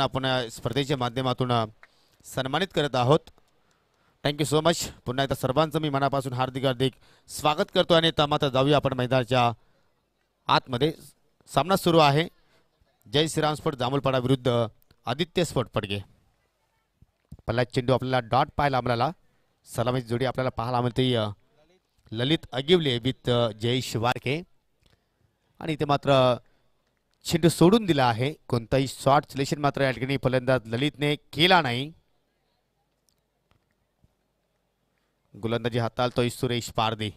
आपण स्पर्धेच्या माध्यमातून सन्मानित करत आहोत थँक्यू सो मच पुन्हा एकदा सर्वांचं मी मनापासून हार्दिक हार्दिक स्वागत करतो आणि आता जाऊया आपण मैदानाच्या आतमध्ये सामना सुरू आहे जय श्रीराम स्फोट जांभूलपाडा विरुद्ध आदित्य स्फोट पडगे पल्ला चेंडू आपल्याला डॉट पाहायला आम्हाला सलामीची जोडी आपल्याला पाहायला मिळते ललित अगिवले विथ जयेश वारके आणि इथे मात्र चेंडू सोडून दिला आहे कोणताही शॉर्ट सिलेक्शन मात्र या ठिकाणी फलंदाज ललितने केला नाही गोलंदाजी तो सुरेश पारदे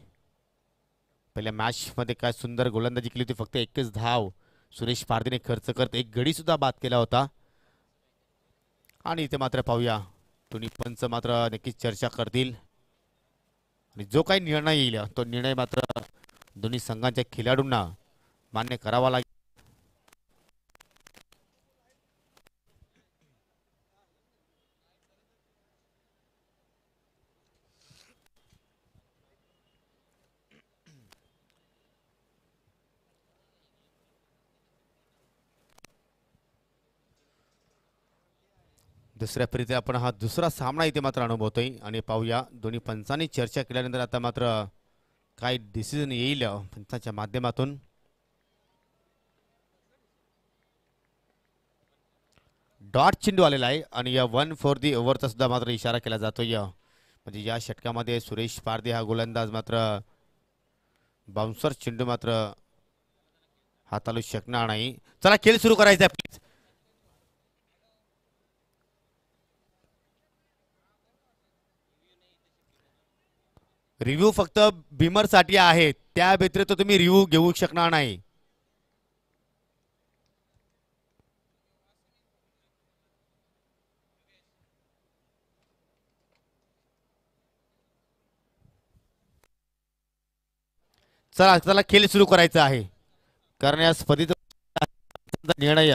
पहिल्या मध्ये काय सुंदर गोलंदाजी केली होती फक्त एकच धाव सुरेश पारदेने खर्च करत एक सुद्धा बाद केला होता आणि इथे मात्र पाहूया दोन्ही पंच मात्र नक्कीच चर्चा करतील आणि जो काही निर्णय येईल तो निर्णय मात्र दोन्ही संघांच्या खेळाडूंना मान्य करावा लागेल दुसऱ्या फेरीचा आपण हा दुसरा सामना इथे मात्र अनुभवतोय आणि पाहूया दोन्ही पंचांनी चर्चा केल्यानंतर आता मात्र काय डिसिजन येईल पंचांच्या माध्यमातून डॉट चेंडू आलेला आहे आणि या वन फोर दी ओव्हरचा सुद्धा मात्र इशारा केला जातोय म्हणजे या षटकामध्ये सुरेश पारदे हा गोलंदाज मात्र बाउन्सर चेंडू मात्र हाताळू शकणार नाही चला खेळ सुरू करायचा प्लीज रिव्ह्यू फक्त साठी आहे त्या व्यतिरिक्त तुम्ही रिव्ह्यू घेऊ शकणार नाही चला त्याला खेळ सुरू करायचा आहे कारण या स्पर्धेचा निर्णय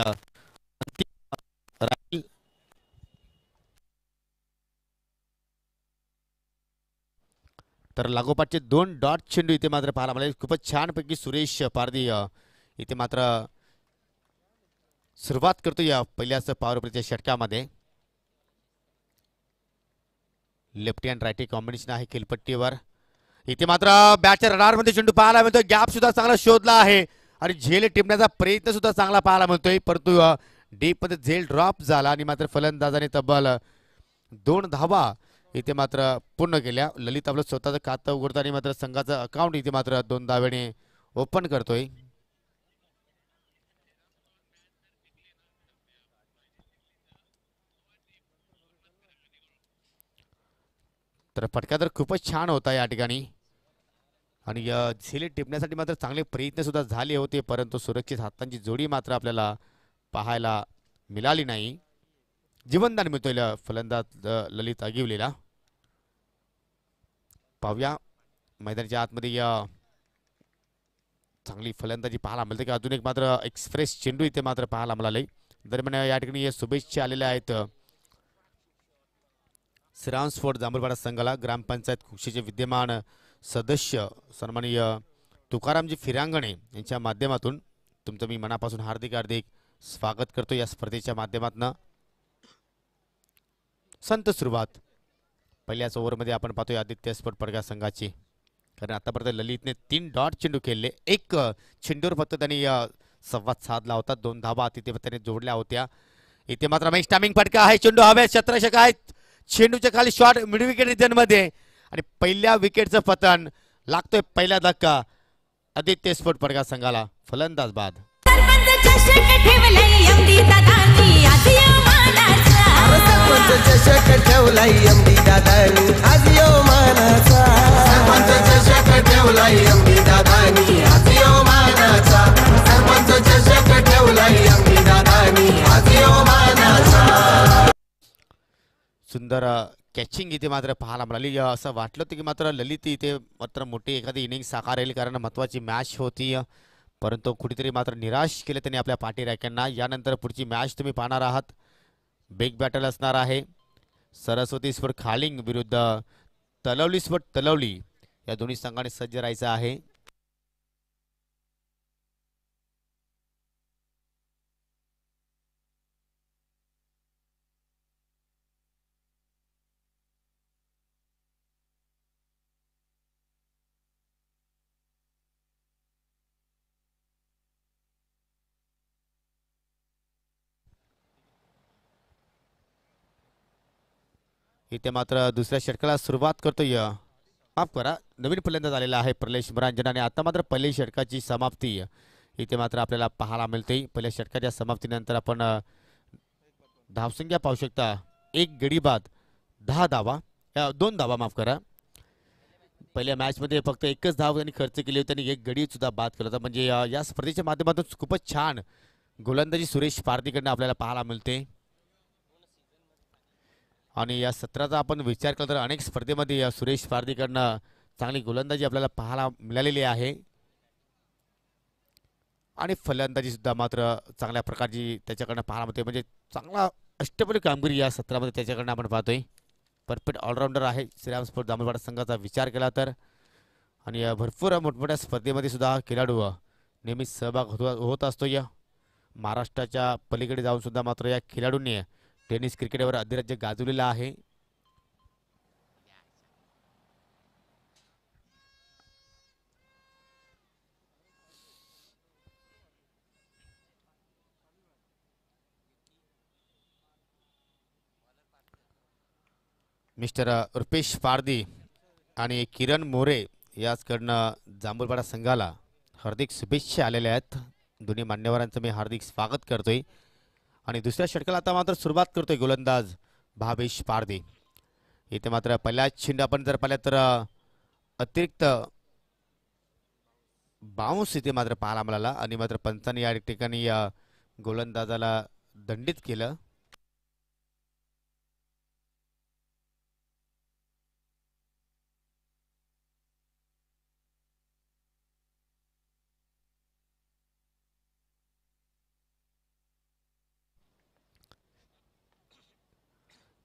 तर लागोपाठचे दोन डॉट चेंडू इथे मात्र पाहायला मिळाले खूपच छानपैकी सुरेश पारदीय इथे मात्र सुरुवात करतो या पहिल्याच पावरपरीच्या षटकामध्ये लेफ्ट अँड राईट कॉम्बिनेशन आहे खेलपट्टीवर इथे मात्र बॅटच्या मध्ये चेंडू पाहायला मिळतो गॅप सुद्धा चांगला शोधला आहे आणि झेल टिपण्याचा प्रयत्न सुद्धा चांगला पाहायला मिळतोय परंतु डीप मध्ये झेल ड्रॉप झाला आणि मात्र फलंदाजाने तब्बल दोन धावा इथे मात्र पूर्ण केल्या ललित आपलं स्वतःचं खातं उघडताना मात्र संघाचं अकाउंट इथे मात्र दोन दाव्याने ओपन करतोय तर फटका तर खूपच छान होता या ठिकाणी आणि झिले टिपण्यासाठी मात्र चांगले प्रयत्न सुद्धा झाले होते परंतु सुरक्षित हातांची जोडी मात्र आपल्याला पाहायला मिळाली नाही जीवनदान मिळतोय फलंदाज ललित अगिवलेला पाहूया मैदानाच्या आतमध्ये चांगली फलंदाजी पाहायला मिळते की अजून एक मात्र एक्सप्रेस चेंडू इथे मात्र पाहायला मिळाले दरम्यान या ठिकाणी शुभेच्छा आलेल्या आहेत श्रावणस्फोट जांभूरपाडा संघाला ग्रामपंचायत कुक्षीचे विद्यमान सदस्य सन्माननीय तुकारामजी फिरांगणे यांच्या माध्यमातून तुमचं मी मनापासून हार्दिक हार्दिक स्वागत करतो या स्पर्धेच्या माध्यमातून संत सुरुवात पहिल्याच ओव्हरमध्ये आपण पाहतोय आदित्य स्फोट पडघा संघाची कारण आतापर्यंत ललितने तीन डॉट चेंडू खेळले एक चेंडूवर फक्त त्यांनी संवाद साधला होता दोन धाबा तिथे त्याने जोडल्या होत्या इथे मात्र रमेश स्टॅमिंग फटका आहे चेंडू हवे शत्रशक आहेत चेंडूच्या खाली शॉर्ट मिड विकेट रिजनमध्ये आणि पहिल्या विकेटचं पतन लागतोय पहिला धक्का आदित्य स्फोट पडघा संघाला फलंदाज बाद सरपंच चषक ठेवलाय अंबी दादानी आज यो मानाचा सरपंच चषक ठेवलाय अंबी दादानी आज यो मानाचा सरपंच चषक ठेवलाय अंबी दादानी आज यो मानाचा सुंदर कॅचिंग इथे मात्र पाहायला मिळाली असं वाटलं होतं की मात्र ललित इथे मात्र मोठी एखादी इनिंग साकारेल कारण महत्वाची मॅच होती परंतु कुठेतरी मात्र निराश केले त्यांनी आपल्या पाठीराख्यांना यानंतर पुढची मॅच तुम्ही पाहणार आहात बिग बॅटल असणार आहे सरस्वती स्फोट खालिंग विरुद्ध तलवली स्फोट तलवली या दोन्ही संघाने सज्ज राहायचं आहे इथे मात्र दुसऱ्या षटकाला सुरुवात करतोय माफ करा नवीन फलंदाज आलेला आहे प्रलेश मुरांजना आणि आता मात्र पहिल्या षटकाची समाप्ती इथे मात्र आपल्याला पाहायला मिळते पहिल्या षटकाच्या समाप्तीनंतर आपण धावसंख्या पाहू शकता एक गडी बाद दहा धावा दोन धावा माफ करा पहिल्या मॅचमध्ये फक्त एकच धाव त्यांनी खर्च केली होती आणि एक गडी सुद्धा बाद केला होता म्हणजे या स्पर्धेच्या माध्यमातून खूपच छान गोलंदाजी सुरेश पारदीकडनं आपल्याला पाहायला मिळते आणि या सत्राचा आपण विचार केला तर अनेक स्पर्धेमध्ये या सुरेश पारदीकडनं चांगली गोलंदाजी आपल्याला पाहायला मिळालेली आहे आणि फलंदाजीसुद्धा मात्र चांगल्या प्रकारची त्याच्याकडनं पाहायला मिळते म्हणजे चांगला अष्टपैलू कामगिरी या सत्रामध्ये त्याच्याकडनं आपण पाहतोय परफेक्ट ऑलराऊंडर आहे श्रीराम स्पोर्ट दामोलवाडा संघाचा विचार केला तर आणि या भरपूर मोठमोठ्या स्पर्धेमध्ये सुद्धा खेळाडू नेहमीच सहभाग होत होत असतो या महाराष्ट्राच्या पलीकडे जाऊनसुद्धा मात्र या खेळाडूंनी टेनिस क्रिकेटवर अधिराज्य गाजवलेलं आहे मिस्टर रुपेश पारदी आणि किरण मोरे याचकडनं जांबुलपाडा संघाला हार्दिक शुभेच्छा आलेल्या आहेत दोन्ही मान्यवरांचं मी हार्दिक स्वागत करतोय आणि दुसऱ्या षटकाला आता मात्र सुरुवात करतोय गोलंदाज भावेश पारदे इथे मात्र पहिल्याच छिंड आपण जर पाहिलं तर अतिरिक्त बाउंस इथे मात्र पाहायला मिळाला आणि मात्र पंचाने या ठिकाणी या गोलंदाजाला दंडित केलं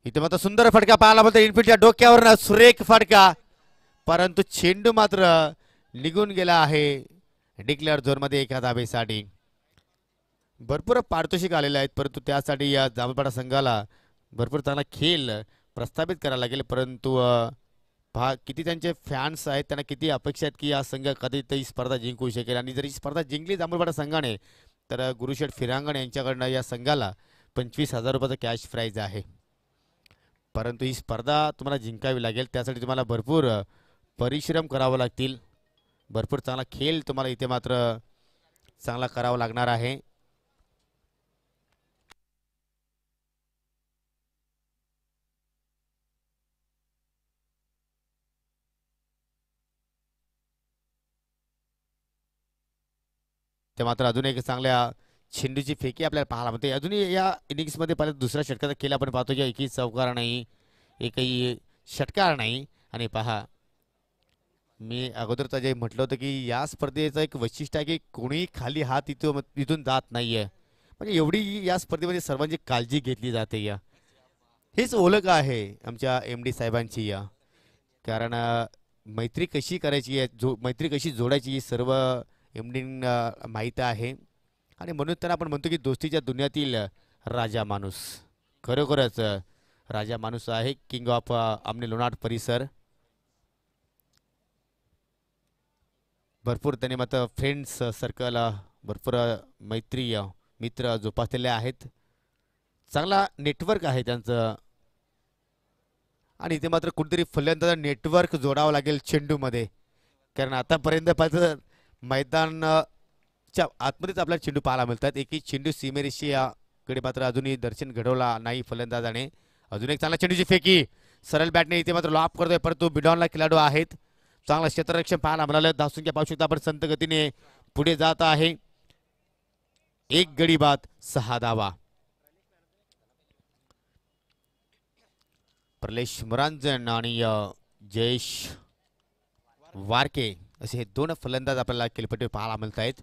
इथे मात्र सुंदर फटका पाहायला मिळतो इनफिल्डच्या डोक्यावर सुरेख फटका परंतु चेंडू मात्र निघून गेला आहे डिक्लेअर झोनमध्ये एका धाबेसाठी भरपूर पारितोषिक आलेले आहेत परंतु त्यासाठी या जांबळपाडा संघाला भरपूर चांगला खेळ प्रस्थापित करावा लागेल परंतु भा किती त्यांचे फॅन्स आहेत त्यांना किती अपेक्षा आहेत की या संघ कधी स्पर्धा जिंकू शकेल आणि जर ही स्पर्धा जिंकली जांभूळपाडा संघाने तर गुरुशेठ फिरांगण यांच्याकडनं या संघाला पंचवीस हजार रुपयाचा कॅश प्राईज आहे परंतु ही स्पर्धा तुम्हाला जिंकावी लागेल त्यासाठी तुम्हाला भरपूर परिश्रम करावं लागतील भरपूर चांगला खेळ तुम्हाला इथे मात्र चांगला करावा लागणार आहे ते मात्र अजून एक चांगल्या चेंडूची फेकी आपल्याला पाहायला मिळते अजूनही या इनिंग्समध्ये पाहिलं दुसरा षटकार केला आपण पाहतो की एकही चौकार नाही एकही षटकार नाही आणि पहा मी अगोदर जे म्हटलं होतं की या स्पर्धेचं एक वैशिष्ट्य आहे की कोणी खाली हात इथून तिथून जात नाही आहे म्हणजे एवढी या स्पर्धेमध्ये सर्वांची काळजी घेतली जाते या हेच ओळख आहे आमच्या एम डी साहेबांची या कारण मैत्री कशी करायची आहे जो मैत्री कशी जोडायची ही सर्व एम डी माहीत आहे आणि म्हणून त्यांना आपण म्हणतो की दोस्तीच्या दुनियातील राजा माणूस खरोखरच राजा माणूस आहे किंग ऑफ आमने लोणार परिसर भरपूर त्याने मात्र फ्रेंड्स सर्कल भरपूर मैत्री मित्र जोपासलेले आहेत चांगला नेटवर्क आहे त्यांचं आणि इथे मात्र कुठेतरी फलंदाजा नेटवर्क जोडावं लागेल चेंडूमध्ये कारण आतापर्यंत पाहिजे मैदान च्या आतमध्येच आपल्याला चेंडू पाहायला मिळतात एकी चेंडू सीमेरेशी याकडे मात्र अजूनही दर्शन घडवला नाही फलंदाजाने अजून एक चांगला चेंडूची फेकी सरळ बॅटने इथे मात्र लॉप करतोय परंतु बिडॉनला खेळाडू आहेत चांगला क्षेत्ररक्षण पाहायला मिळालं धावसंख्या पाहू शकता आपण संत गतीने पुढे जात आहे एक गडी बाद सहा धावा प्रलेश मरांजन आणि जयेश वारके असे हे दोन फलंदाज आपल्याला खेळपट्टी पाहायला मिळत आहेत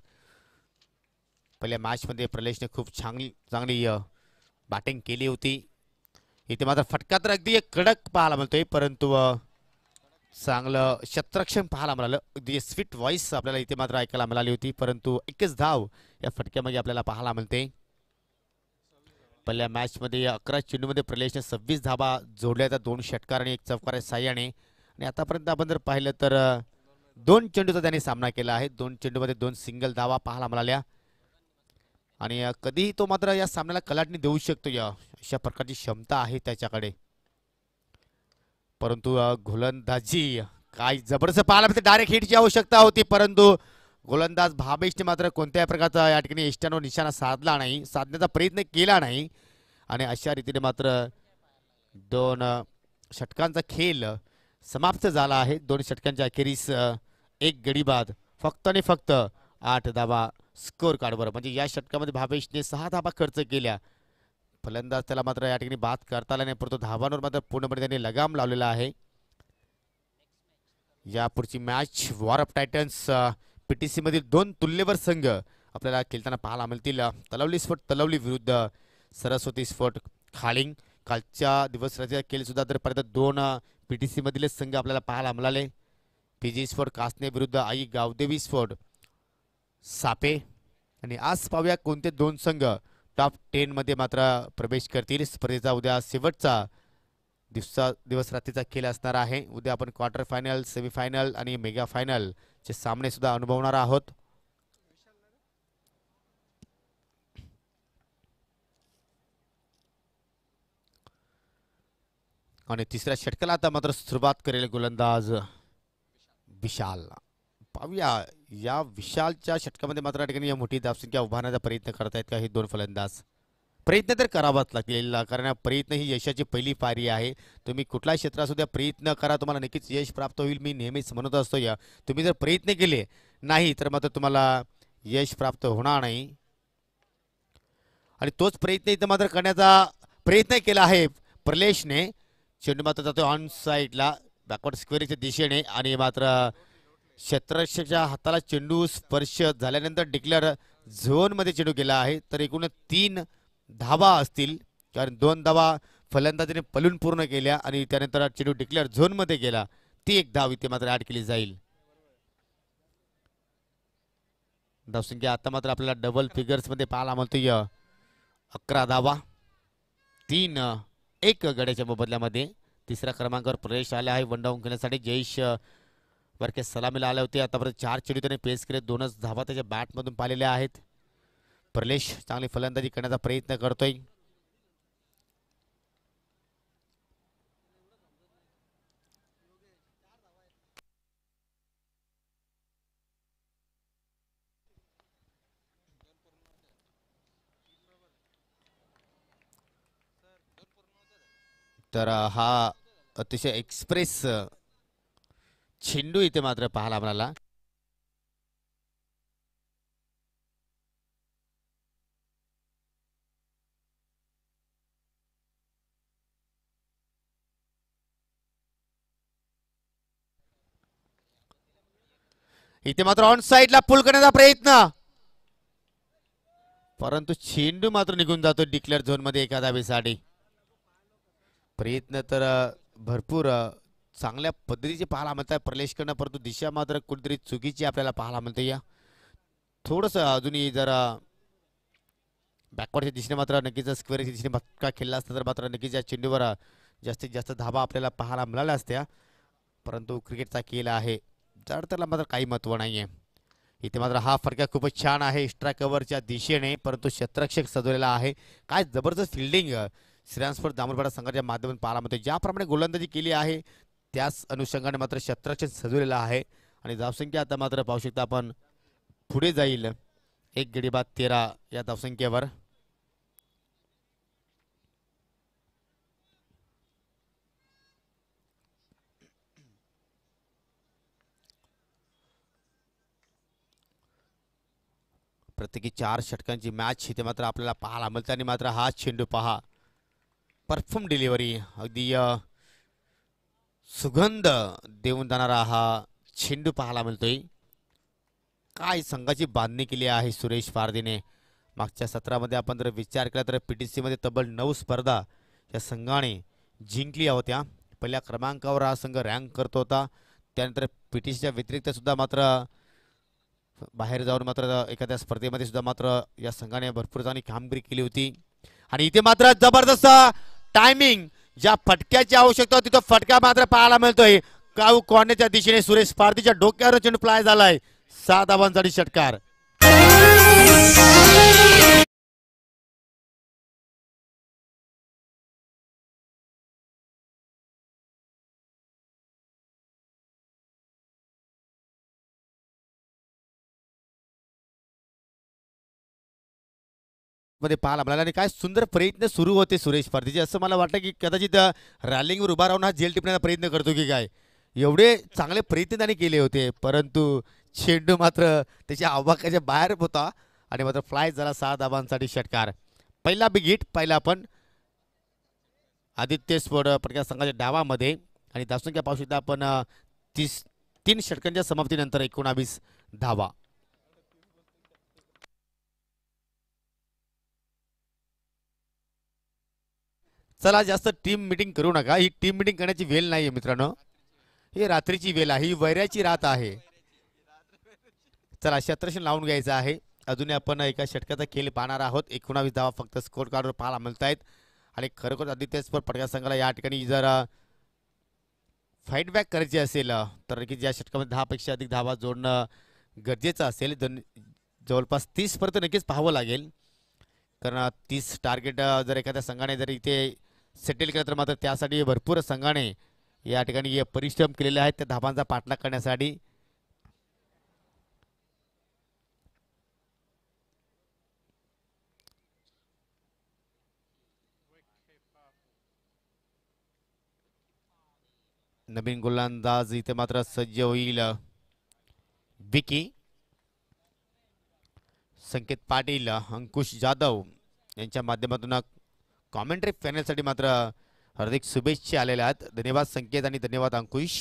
पहिल्या मॅचमध्ये प्रलेशने खूप चांगली चांगली बॅटिंग केली होती इथे मात्र फटका तर अगदी एक कडक पाहायला मिळतोय परंतु चांगलं शत्रक्षण पाहायला मिळालं अगदी स्वीट व्हॉइस आपल्याला इथे मात्र ऐकायला मिळाली होती परंतु एकच धाव या फटक्यामध्ये आपल्याला पाहायला मिळते पहिल्या मॅचमध्ये अकरा चेंडूमध्ये प्रलेशने सव्वीस धाबा जोडल्या त्या दोन षटकार आणि एक चौकार साह्याने आणि आतापर्यंत आपण जर पाहिलं तर दोन चेंडूचा त्याने सामना केला आहे दोन चेंडूमध्ये दोन सिंगल धावा पाहायला मिळाल्या आणि कधीही तो मात्र या सामन्याला कलाटणी देऊ शकतो या अशा प्रकारची क्षमता आहे त्याच्याकडे परंतु गोलंदाजी काय जबरदस्त पाहायला मिळते डायरेक्ट हिटची आवश्यकता होती परंतु गोलंदाज भाबेशने मात्र कोणत्याही प्रकारचा या ठिकाणी एस्ट्यानो निशाणा साधला नाही साधण्याचा प्रयत्न केला नाही आणि अशा रीतीने मात्र दोन षटकांचा खेळ समाप्त झाला आहे दोन षटकांच्या अखेरीस एक गडीबाद फक्त आणि फक्त आठ धावा स्कोअर कार्डवर म्हणजे या षटकामध्ये भावेशने सहा धाबा खर्च केल्या फलंदाज त्याला मात्र या ठिकाणी बाद करता आला नाही परंतु धाबांवर मात्र पूर्णपणे त्यांनी लगाम लावलेला आहे पुढची match war of titans P T दोन तुल्यवर संघ आपल्याला खेळताना पाहायला मिळतील तलवली स्फोट तलवली विरुद्ध सरस्वती स्फोट खालिंग कालच्या दिवस खेळ सुद्धा तर पर्यंत दोन पी टी संघ आपल्याला पाहायला मिळाले पीजी स्फोट कासने विरुद्ध आई गावदेवी स्फोट सापे आणि आज पाहूया कोणते दोन संघ टॉप टेनमध्ये मात्र प्रवेश करतील स्पर्धेचा उद्या शेवटचा दिवसा दिवस रात्रीचा खेळ असणार आहे उद्या आपण क्वार्टर फायनल सेमीफायनल आणि मेगा फायनल चे सामने सुद्धा अनुभवणार आहोत आणि तिसऱ्या षटकाला आता मात्र सुरुवात करेल गोलंदाज विशाल पाहूया या विशालच्या षटकामध्ये मात्र या ठिकाणी या मोठी दाबसंख्या उभारण्याचा प्रयत्न करतायत का हे दोन फलंदाज प्रयत्न तर करावाच लागलेला कारण प्रयत्न ही यशाची पहिली पायरी आहे तुम्ही कुठल्या क्षेत्र असू प्रयत्न करा तुम्हाला नक्कीच यश प्राप्त होईल मी नेहमीच म्हणत असतो या तुम्ही जर प्रयत्न केले नाही तर मात्र तुम्हाला यश प्राप्त होणार नाही आणि तोच प्रयत्न इथं मात्र करण्याचा प्रयत्न केला आहे प्रलेशने चेंडू मात्र जातो ऑन साईडला बॅकवर्ड स्क्वेअरच्या दिशेने आणि मात्र क्षेत्ररक्षकाच्या हाताला चेंडू स्पर्श झाल्यानंतर डिक्लेअर झोनमध्ये चेंडू गेला आहे तर एकूण तीन धावा असतील कारण दोन धावा फलंदाजीने पलून पूर्ण केल्या आणि त्यानंतर चेंडू डिक्लेअर झोनमध्ये गेला ती एक धाव इथे मात्र ॲड केली जाईल धावसंख्या आता मात्र आपल्याला डबल फिगर्समध्ये पाहायला म्हणतोय अकरा धावा तीन एक गड्याच्या मोबदल्यामध्ये तिसऱ्या क्रमांकावर प्रवेश आला आहे वन डाऊन खेळण्यासाठी जयेश वरके सलामीला आले होते आतापर्यंत चार चेंडू त्याने पेस केले दोनच धावा त्याच्या बॅटमधून पाहिलेल्या आहेत प्रलेश चांगली फलंदाजी करण्याचा प्रयत्न करतोय तर हा अतिशय एक्सप्रेस चेंडू इथे मात्र पाहायला मिळाला इथे मात्र ऑन साईडला पुल करण्याचा प्रयत्न परंतु चेंडू मात्र निघून जातो डिक्लेअर झोन मध्ये एका धावेसाठी प्रयत्न तर भरपूर चांगल्या पद्धतीचे पाहायला म्हणत आहे परंतु दिशा मात्र कुठेतरी चुकीची आपल्याला पाहायला म्हणते या थोडंसं अजूनही जरा बॅकवर्डच्या दिशेने मात्र नक्कीच स्क्वेअरच्या दिशेने भटका खेळला असता तर मात्र नक्कीच या चेंडूवर जास्तीत जास्त धाबा आपल्याला पाहायला मिळाल्या असत्या परंतु क्रिकेटचा खेळ आहे जर त्याला मात्र काही महत्त्व नाही आहे इथे मात्र हा फरका खूपच छान आहे एक्स्ट्रा कव्हरच्या दिशेने परंतु शत्रक्षक सजवलेला आहे काय जबरदस्त फिल्डिंग श्रेयांस्फोट दामोरपाडा संघाच्या माध्यमातून पाहायला मिळते ज्याप्रमाणे गोलंदाजी केली आहे त्याच अनुषंगाने मात्र क्षेत्रक्षण सजवलेलं आहे आणि धावसंख्या आता मात्र पाहू शकता आपण पुढे जाईल एक गडी बाद तेरा या धावसंख्येवर प्रत्येकी चार षटकांची मॅच इथे मात्र आपल्याला पाहायला मिळते आणि मात्र हा चेंडू पहा परफ्यूम डिलिव्हरी अगदी सुगंध देऊन जाणारा हा चेंडू पाहायला मिळतोय काय संघाची बांधणी केली आहे सुरेश पारदीने मागच्या सत्रामध्ये आपण जर विचार केला तर पी टी सीमध्ये तब्बल नऊ स्पर्धा या संघाने जिंकल्या होत्या पहिल्या क्रमांकावर हा संघ रँक करत होता त्यानंतर पी टी सीच्या व्यतिरिक्तसुद्धा मात्र बाहेर जाऊन मात्र एखाद्या स्पर्धेमध्ये सुद्धा मात्र या संघाने भरपूर जाणी कामगिरी केली होती आणि इथे मात्र जबरदस्त टायमिंग ज्या फटक्याची आवश्यकता होती तो फटका मात्र पाहायला मिळतोय काऊ कॉर्नेच्या दिशेने सुरेश पारदीच्या डोक्यावर चेंडू प्लाय झालाय सात धावांसाठी षटकार मध्ये पाहायला मिळाला आणि काय सुंदर प्रयत्न सुरू होते सुरेश पारधीचे असं मला वाटतं की कदाचित रॅलिंगवर उभा राहून हा जेल टिपण्याचा प्रयत्न करतो की काय एवढे चांगले प्रयत्न त्यांनी केले होते परंतु चेंडू मात्र त्याच्या आवाकाच्या बाहेर होता आणि मात्र फ्लाय झाला सहा धाबांसाठी षटकार पहिला बिग हिट पहिला पण आदित्य स्फोट पटक्या संघाच्या डावामध्ये आणि दासनक्या पाऊस सुद्धा आपण तीस तीन षटकांच्या समाप्तीनंतर एकोणावीस धावा चला जास्त टीम मिटिंग करू नका ही टीम मिटिंग करण्याची वेळ नाही आहे मित्रांनो ही रात्रीची वेळ आहे ही वैऱ्याची रात आहे चला शत्रशन लावून घ्यायचं आहे अजूनही आपण एका षटकाचा खेळ पाहणार आहोत एकोणावीस धावा फक्त स्कोर कार्डवर पाहायला मिळत आहेत आणि खरोखर आदित्य स्पोर्ट पडका संघाला या ठिकाणी जर फाईट बॅक करायची असेल तर नक्कीच या षटकामध्ये दहापेक्षा अधिक धावा जोडणं गरजेचं असेल जवळपास तीसपर्यंत नक्कीच पाहावं लागेल कारण तीस टार्गेट जर एखाद्या संघाने जर इथे सेटल केलं तर मात्र त्यासाठी भरपूर संघाने या ठिकाणी परिश्रम केलेले आहेत त्या धाबांचा पाठलाग करण्यासाठी नवीन गोलंदाज इथे मात्र सज्ज होईल विकी संकेत पाटील अंकुश जाधव यांच्या माध्यमातून कॉमेंट्री फॅनलसाठी मात्र हार्दिक शुभेच्छा आलेल्या आहेत धन्यवाद संकेत आणि धन्यवाद अंकुश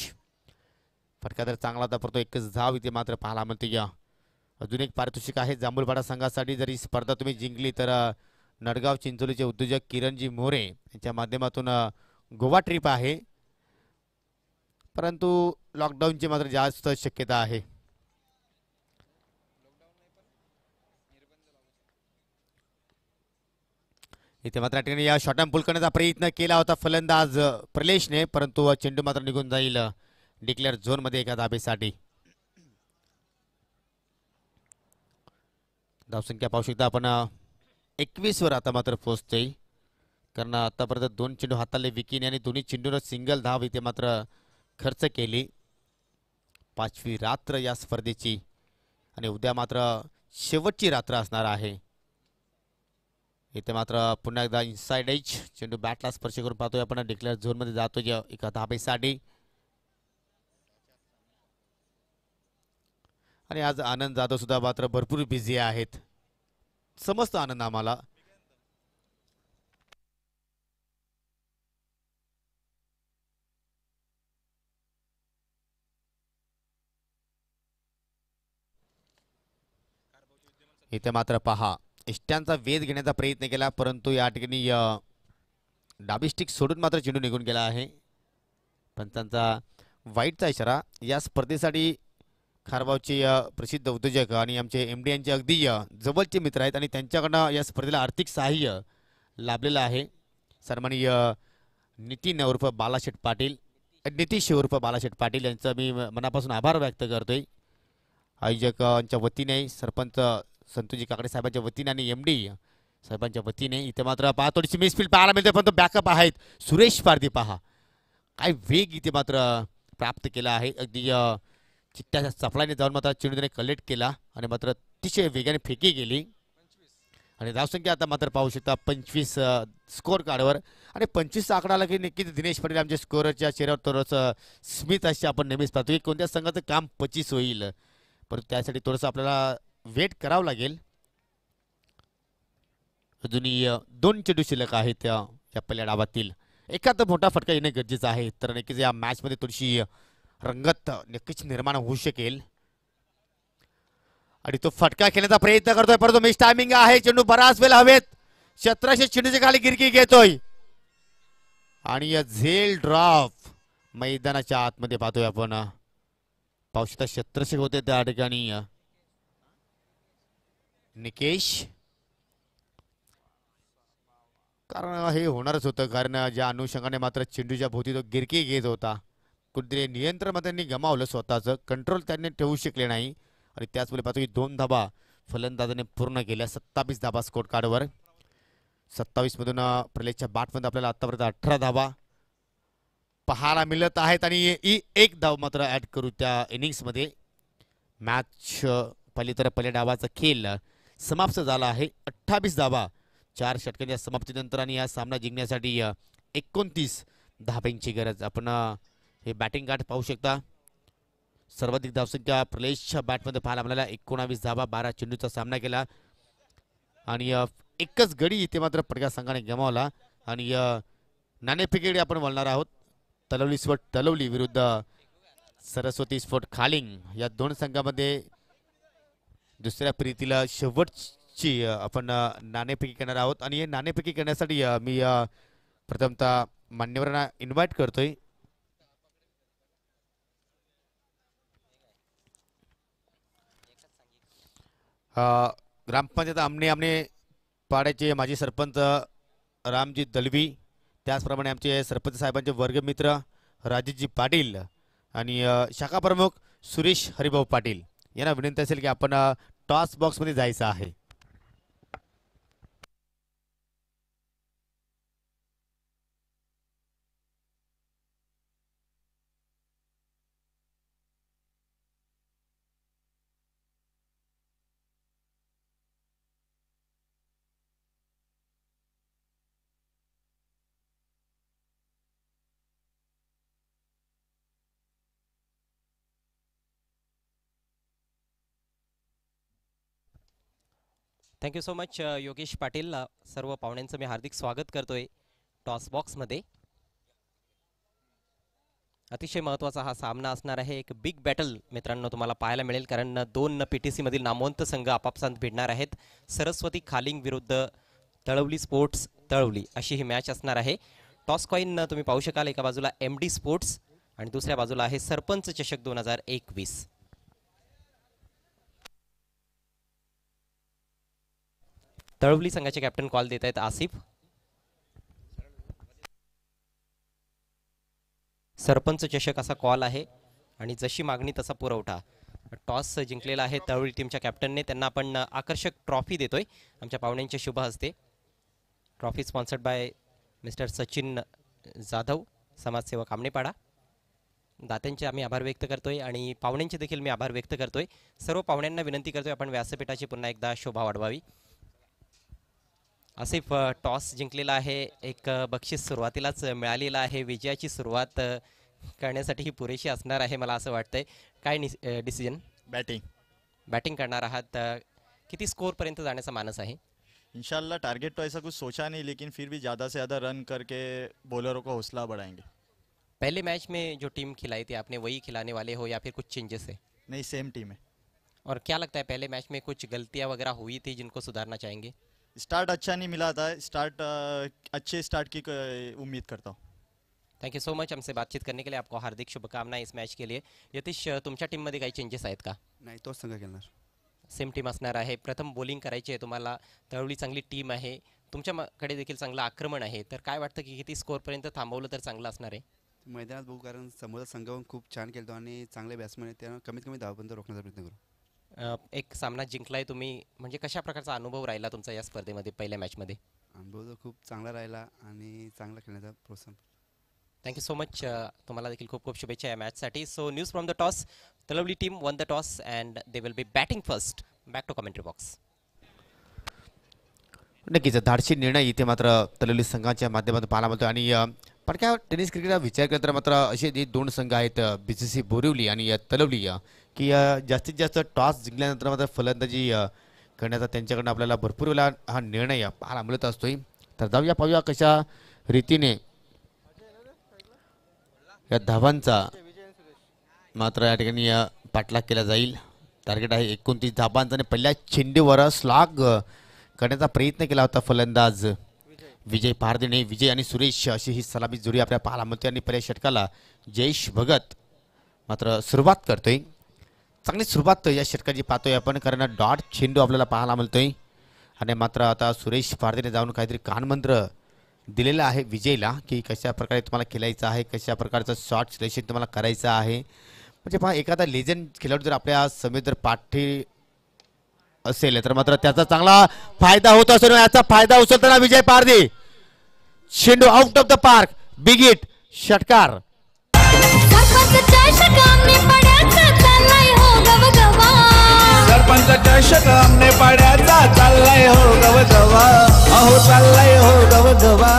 फटका तर चांगला परतो एकच झाव इथे मात्र पाहायला मिळते या अजून एक पारितोषिक आहे जांभूलपाडा संघासाठी जरी स्पर्धा तुम्ही जिंकली तर नडगाव चिंचोलीचे उद्योजक किरणजी मोरे यांच्या माध्यमातून गोवा ट्रिप आहे परंतु लॉकडाऊनची मात्र जास्त शक्यता आहे इथे मात्र ठिकाणी या शॉर्ट पुलकण्याचा प्रयत्न केला होता फलंदाज प्रलेशने परंतु चेंडू मात्र निघून जाईल डिक्लेअर झोन मध्ये एका धाबेसाठी धावसंख्या पाहू शकता आपण एकवीस वर आता मात्र पोहोचते कारण आतापर्यंत दोन चेंडू हाताले विकीने आणि दोन्ही चेंडूनं सिंगल धाव इथे मात्र खर्च केली पाचवी रात्र या स्पर्धेची आणि उद्या मात्र शेवटची रात्र असणार आहे इथे मात्र पुन्हा एकदा इनसाइड एच चेंडू बॅटला स्पर्श करून पाहतोय आपण डिक्लेअर झोनमध्ये जातो जे एका धाबेसाठी आणि आज आनंद जाधव सुद्धा मात्र भरपूर बिझी आहेत समजतो आनंद आम्हाला इथे मात्र पहा इष्टांचा वेध घेण्याचा प्रयत्न केला परंतु या ठिकाणी डाबिस्टिक सोडून मात्र चेंडू निघून गेला आहे पण त्यांचा वाईटचा इशारा या स्पर्धेसाठी खारबावचे प्रसिद्ध उद्योजक आणि आमचे एम डी यांचे अगदी जवळचे मित्र आहेत आणि त्यांच्याकडनं या स्पर्धेला आर्थिक सहाय्य लाभलेलं आहे सन्माननीय नितीन उर्फ बालाशेठ पाटील नितीश उर्फ बालाशेठ पाटील यांचं मी मनापासून आभार व्यक्त करतोय आयोजकांच्या वतीने सरपंच संतोजी काकडे साहेबांच्या वतीने आणि एम डी साहेबांच्या वतीने इथे मात्र पहा थोडीशी मिसफील्ड पाहायला मिळते पण तो बॅकअप आहेत सुरेश पारदी पहा काय वेग इथे मात्र प्राप्त केला आहे अगदी चित्त्याच्या सफळाने जाऊन मात्र चिडूने कलेक्ट केला आणि मात्र अतिशय वेगाने फेकी गेली आणि धावसंख्या आता मात्र पाहू शकता पंचवीस स्कोअर कार्डवर आणि पंचवीस आकडा लागेल नक्कीच दिनेश पाटील आमच्या स्कोअरच्या चेहऱ्यावर थोडंसं स्मित अशी आपण नेहमीच पाहतो की कोणत्या संघाचं काम पचीस होईल परंतु त्यासाठी थोडंसं आपल्याला वेट करावं लागेल अजूनही दोन चेडू शिल्लक आहेत या पहिल्या डावातील एखादा मोठा फटका येणं गरजेचं आहे तर नक्कीच या मॅचमध्ये थोडीशी रंगत नक्कीच निर्माण होऊ शकेल आणि तो फटका खेळण्याचा प्रयत्न करतोय परंतु मिस टायमिंग आहे चेंडू बराच वेळ हवेत सतराशे चेंडूच्या खाली गिरकी घेतोय आणि या झेल ड्रॉप मैदानाच्या आतमध्ये पाहतोय आपण पावशिता सतराशे होते त्या ठिकाणी निकेश कारण हे होणारच होतं कारण ज्या अनुषंगाने मात्र चेंडूच्या भोवती तो गिरकी घेत होता कुठेतरी नियंत्रण त्यांनी गमावलं स्वतःचं कंट्रोल त्यांनी ठेवू शकले नाही आणि त्याचमुळे पाहतो की दोन धाबा फलंदाजाने पूर्ण केल्या सत्तावीस धाबा स्कोर कार्डवर सत्तावीसमधून बाट बाटमध्ये आपल्याला आतापर्यंत अठरा धाबा पहायला मिळत आहेत आणि एक धाव मात्र ऍड करू त्या इनिंग्समध्ये मॅच पहिली तर पहिल्या डावाचा खेळ समाप्त झाला आहे अठ्ठावीस धावा चार षटकांच्या समाप्तीनंतर आणि हा सामना जिंकण्यासाठी एकोणतीस धाब्यांची गरज आपण हे बॅटिंग गाठ पाहू शकता सर्वाधिक धावसंख्या प्रलेशच्या बॅटमध्ये पाहायला मिळाल्या एकोणावीस धावा बारा चेंडूचा सामना केला आणि एकच गडी इथे मात्र प्रजा संघाने गमावला आणि नाणेफेकेडी आपण वळणार आहोत तलवली स्फोट तलवली विरुद्ध सरस्वती स्फोट खालिंग या दोन संघामध्ये दुसऱ्या प्रीतीला शेवटची आपण नाणेपैकी करणार आहोत आणि हे नाणेपैकी करण्यासाठी मी प्रथमतः मान्यवरांना इन्व्हाइट करतोय ग्रामपंचायत आमने आमने पाड्याचे माजी सरपंच रामजी दलवी त्याचप्रमाणे आमचे सरपंच साहेबांचे वर्गमित्र राजेशजी पाटील आणि शाखा प्रमुख सुरेश हरिभाऊ पाटील यांना विनंती असेल की आपण टॉस बॉक्समध्ये जायचं आहे thank you so much Yogesh Patil सर्व पाहुण्यांचं मी हार्दिक स्वागत करतोय टॉस बॉक्समध्ये अतिशय महत्त्वाचा हा सामना असणार आहे एक बिग बॅटल मित्रांनो तुम्हाला पाहायला मिळेल कारण दोन पी टी सीमधील नामवंत संघ आपापसांत भिडणार आहेत सरस्वती खालिंग विरुद्ध तळवली स्पोर्ट्स तळवली अशी ही मॅच असणार आहे टॉस कॉईन तुम्ही पाहू शकाल एका बाजूला एम डी स्पोर्ट्स आणि दुसऱ्या बाजूला आहे सरपंच चषक दोन हजार एकवीस तळवली संघाचे कॅप्टन कॉल देत आहेत आसिफ सरपंच चषक असा कॉल आहे आणि जशी मागणी तसा पुरवठा टॉस जिंकलेला आहे तळवळी टीमच्या कॅप्टनने त्यांना आपण आकर्षक ट्रॉफी देतोय आमच्या पाहुण्यांच्या शुभ हस्ते trophy sponsored by mister Sachin Jadhav समाजसेवक आमणेपाडा दात्यांचे आम्ही आभार व्यक्त करतोय आणि पाहुण्यांचे देखील मी आभार व्यक्त करतोय सर्व पाहुण्यांना विनंती करतोय आपण व्यासपीठाची पुन्हा एकदा शोभा वाढवावी आसिफ टॉस जिंक है एक बक्षीस सुरुआती है विजया की सुरुआत करना ही है असणार आहे मला बैटिंग बैटिंग करना डिसिजन बॅटिंग बॅटिंग करणार आहात किती मानस है इनशाला टारगेट तो ऐसा कुछ सोचा नहीं लेकिन फिर भी ज़्यादा से ज़्यादा रन करके बॉलरों को हौसला बढ़ाएंगे पहले मैच में जो टीम खिलाई थी आपने वही खिलाने वाले हो या फिर कुछ चेंजेस है नहीं सेम टीम है और क्या लगता है पहले मैच में कुछ गलतियाँ वगैरह हुई थी जिनको सुधारना चाहेंगे स्टार्ट अच्छा नहीं मिला था स्टार्ट अच्छे स्टार्ट की उम्मीद करता हूँ यू सो मच हमसे बातचीत करने के लिए आपको हार्दिक शुभकामना इस मैच के लिए यतीश तुमच्या टीममध्ये काही चेंजेस आहेत का नाही तोच संघ खेळणार सेम टीम असणार आहे प्रथम बॉलिंग करायची आहे तुम्हाला तळवळी चांगली टीम आहे तुमच्याकडे देखील चांगलं आक्रमण आहे तर काय वाटतं की किती पर्यंत थांबवलं तर चांगलं असणार आहे मैदानात बघू कारण समोरचा संघ खूप छान खेळतो आणि चांगले बॅट्समन आहे त्यानं कमीत कमी दहापर्यंत रोखण्याचा प्रयत्न करू एक सामना जिंकलाय तुम्ही म्हणजे कशा प्रकारचा अनुभव राहिला तुमचा या स्पर्धेमध्ये पहिल्या मॅचमध्ये अनुभव तर खूप चांगला राहिला आणि चांगला खेळण्याचा प्रोत्साहन थँक्यू सो मच तुम्हाला देखील खूप खूप शुभेच्छा या मॅचसाठी so news from the toss Talawali team won the toss and they will be batting first back to commentary box नक्कीच धाडशी निर्णय इथे मात्र तलवली संघाच्या माध्यमातून पाहायला मिळतो आणि पण काय टेनिस क्रिकेटचा विचार केला तर मात्र असे जे दोन संघ आहेत बी सी सी बोरिवली आणि तलवली की जास्तीत जास्त टॉस जिंकल्यानंतर मात्र फलंदाजी करण्याचा त्यांच्याकडनं आपल्याला भरपूर वेळा हा निर्णय पाहायला मिळत असतोय तर जाऊया पाहूया कशा रीतीने या धाबांचा मात्र या ठिकाणी पाठलाग केला जाईल टार्गेट आहे एकोणतीस धाबांचा आणि पहिल्या चेंडूवर स्लाग करण्याचा प्रयत्न केला होता फलंदाज विजय पारदेने विजय आणि सुरेश अशी ही सलामी जुरी आपल्या पाहायला मिळते आणि पहिल्या षटकाला जयेश भगत मात्र सुरुवात करतोय चांगली सुरुवात या षटकाची पाहतोय आपण कारण डॉट चेंडू आपल्याला पाहायला मिळतोय आणि मात्र आता सुरेश पारदेने जाऊन काहीतरी कानमंत्र दिलेला आहे विजयला की कशा प्रकारे तुम्हाला खेळायचं आहे कशा प्रकारचं शॉर्ट सिलेक्शन तुम्हाला करायचं आहे म्हणजे पहा एखादा लेजंड खेळाडू जर आपल्या समेत जर पाठी असेल तर मात्र त्याचा चांगला फायदा होत असेल याचा फायदा उचलताना विजय पारदे चेंडू out of the park big hit षटकार पंचकशक हमने पाड्याचा चाललाय हो गव गवगवा अहो चाललाय हो गव गवगवा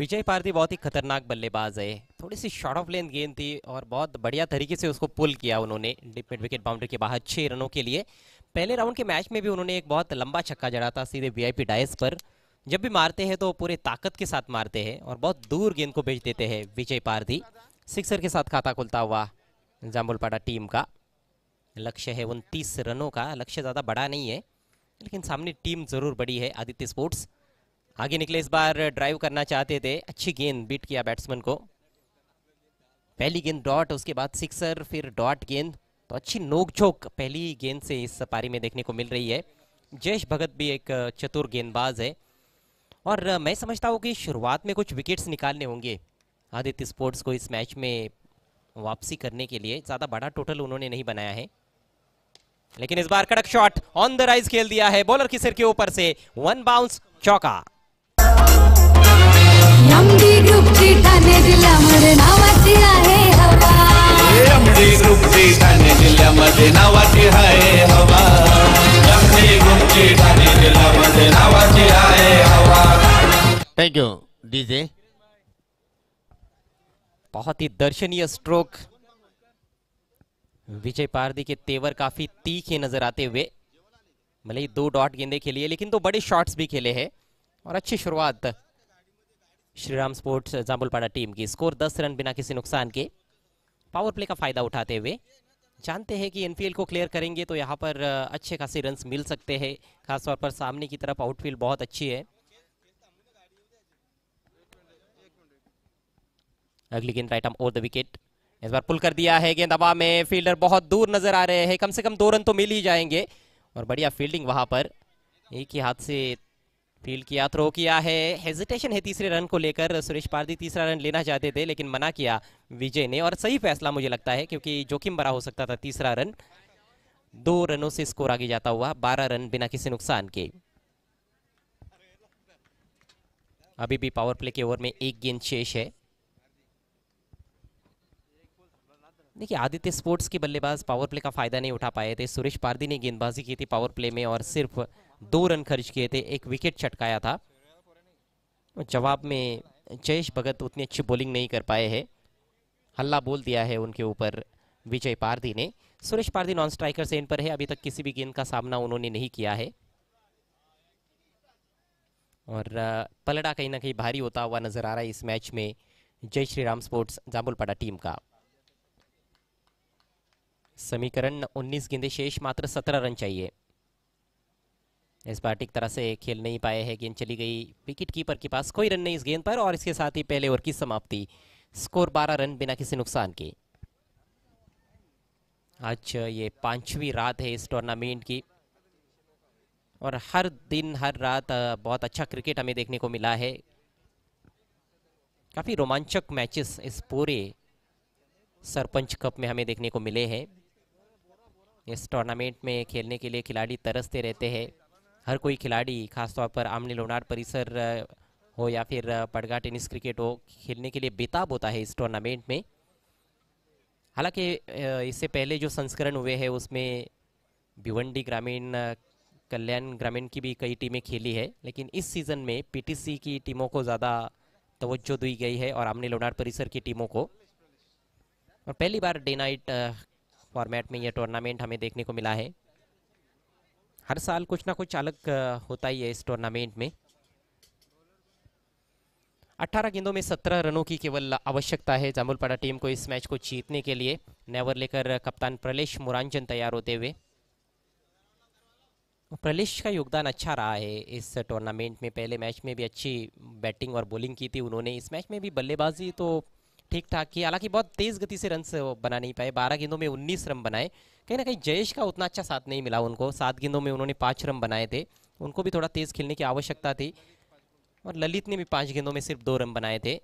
विजय पारदी बहुत ही खतरनाक बल्लेबाज है थोड़ी सी शॉर्ट ऑफ लेंथ गेंद थी और बहुत बढ़िया तरीके से उसको पुल किया उन्होंने डिप मिड विकेट बाउंड्री के बाहर छः रनों के लिए पहले राउंड के मैच में भी उन्होंने एक बहुत लंबा छक्का जड़ा था सीधे वीआईपी डाइस पर जब भी मारते हैं तो पूरे ताकत के साथ मारते हैं और बहुत दूर गेंद को भेज देते हैं विजय पारधी सिक्सर के साथ खाता खुलता हुआ जामुलपाड़ा टीम का लक्ष्य है उनतीस रनों का लक्ष्य ज़्यादा बड़ा नहीं है लेकिन सामने टीम ज़रूर बड़ी है आदित्य स्पोर्ट्स आगे निकले इस बार ड्राइव करना चाहते थे अच्छी गेंद बीट किया बैट्समैन को पहली गेंद डॉट उसके बाद सिक्सर फिर डॉट गेंद तो अच्छी नोकझोंक पहली गेंद से इस पारी में देखने को मिल रही है जयेश भगत भी एक चतुर गेंदबाज है और मैं समझता हूँ कि शुरुआत में कुछ विकेट्स निकालने होंगे आदित्य स्पोर्ट्स को इस मैच में वापसी करने के लिए ज़्यादा बड़ा टोटल उन्होंने नहीं बनाया है लेकिन इस बार कड़क शॉट ऑन द राइज खेल दिया है बॉलर की सिर के ऊपर से वन बाउंस चौका थैंक यू डीजे बहुत ही दर्शनीय स्ट्रोक विजय पारदी के तेवर काफी तीखे नजर आते हुए भले ही दो डॉट गेंदे खेली है लेकिन दो तो बड़े शॉट्स भी खेले हैं और अच्छी शुरुआत श्रीराम स्पोर्ट्स जाम्बुलपाड़ा टीम की स्कोर दस रन बिना किसी नुकसान के पावर प्ले का फायदा उठाते हुए जानते हैं कि एनफील्ड को क्लियर करेंगे तो यहाँ पर अच्छे खासे रन मिल सकते हैं खासतौर पर सामने की तरफ आउटफील्ड बहुत अच्छी है अगली गेंद right arm over the wicket इस बार पुल कर दिया है गेंदबा में फील्डर बहुत दूर नजर आ रहे हैं कम से कम दो रन तो मिल ही जाएंगे और बढ़िया फील्डिंग वहां पर एक ही हाथ से फील्ड किया थ्रो किया है हेजिटेशन है तीसरे रन को लेकर सुरेश पारदी तीसरा रन लेना चाहते थे लेकिन मना किया विजय ने और सही फैसला मुझे लगता है क्योंकि जोखिम भरा हो सकता था तीसरा रन दो रनों से स्कोर आगे जाता हुआ बारह रन बिना किसी नुकसान के अभी भी पावर प्ले के ओवर में एक गेंद शेष है देखिए आदित्य स्पोर्ट्स के बल्लेबाज पावर प्ले का फायदा नहीं उठा पाए थे सुरेश पारदी ने गेंदबाजी की थी पावर प्ले में और सिर्फ दो रन खर्च किए थे एक विकेट छटकाया था जवाब में जयेश भगत उतनी अच्छी बॉलिंग नहीं कर पाए है हल्ला बोल दिया है उनके ऊपर विजय पारदी ने सुरेश पारदी नॉन स्ट्राइकर से इन पर है अभी तक किसी भी गेंद का सामना उन्होंने नहीं किया है और पलड़ा कहीं ना कहीं भारी होता हुआ नजर आ रहा है इस मैच में जय श्री राम स्पोर्ट्स जामुलपाड़ा टीम का समीकरण 19 गेंदे शेष मात्र 17 रन चाहिए इस बार ठीक तरह से खेल नहीं पाए हैं गेंद चली गई विकेट कीपर के पास कोई रन नहीं इस गेंद पर और इसके साथ ही पहले ओवर की समाप्ति स्कोर 12 रन बिना किसी नुकसान के आज ये पांचवी रात है इस टूर्नामेंट की और हर दिन हर रात बहुत अच्छा क्रिकेट हमें देखने को मिला है काफ़ी रोमांचक मैचेस इस पूरे सरपंच कप में हमें देखने को मिले हैं इस टूर्नामेंट में खेलने के लिए खिलाड़ी तरसते रहते हैं हर कोई खिलाड़ी खासतौर पर आमने लोनार परिसर हो या फिर पड़गा टेनिस क्रिकेट हो खेलने के लिए बेताब होता है इस टूर्नामेंट में हालांकि इससे पहले जो संस्करण हुए हैं उसमें भिवंडी ग्रामीण कल्याण ग्रामीण की भी कई टीमें खेली है लेकिन इस सीज़न में पीटीसी की टीमों को ज़्यादा तवज्जो दी गई है और आमने लोनार परिसर की टीमों को और पहली बार डे नाइट फॉर्मेट में ये टूर्नामेंट हमें देखने को मिला है हर साल कुछ ना कुछ अलग होता ही है इस टूर्नामेंट में 18 गेंदों में 17 रनों की केवल आवश्यकता है जामुलपाड़ा टीम को इस मैच को जीतने के लिए नेवर लेकर कप्तान प्रलेश मुरांजन तैयार होते हुए प्रलेश का योगदान अच्छा रहा है इस टूर्नामेंट में पहले मैच में भी अच्छी बैटिंग और बॉलिंग की थी उन्होंने इस मैच में भी बल्लेबाजी तो ठीक ठाक किया हालांकि बहुत तेज गति से रन बना नहीं पाए बारह गेंदों में उन्नीस रन बनाए कहीं ना कहीं जयेश का उतना अच्छा साथ नहीं मिला उनको सात गेंदों में उन्होंने पाँच रन बनाए थे उनको भी थोड़ा तेज खेलने की आवश्यकता थी और ललित ने भी पाँच गेंदों में सिर्फ दो रन बनाए थे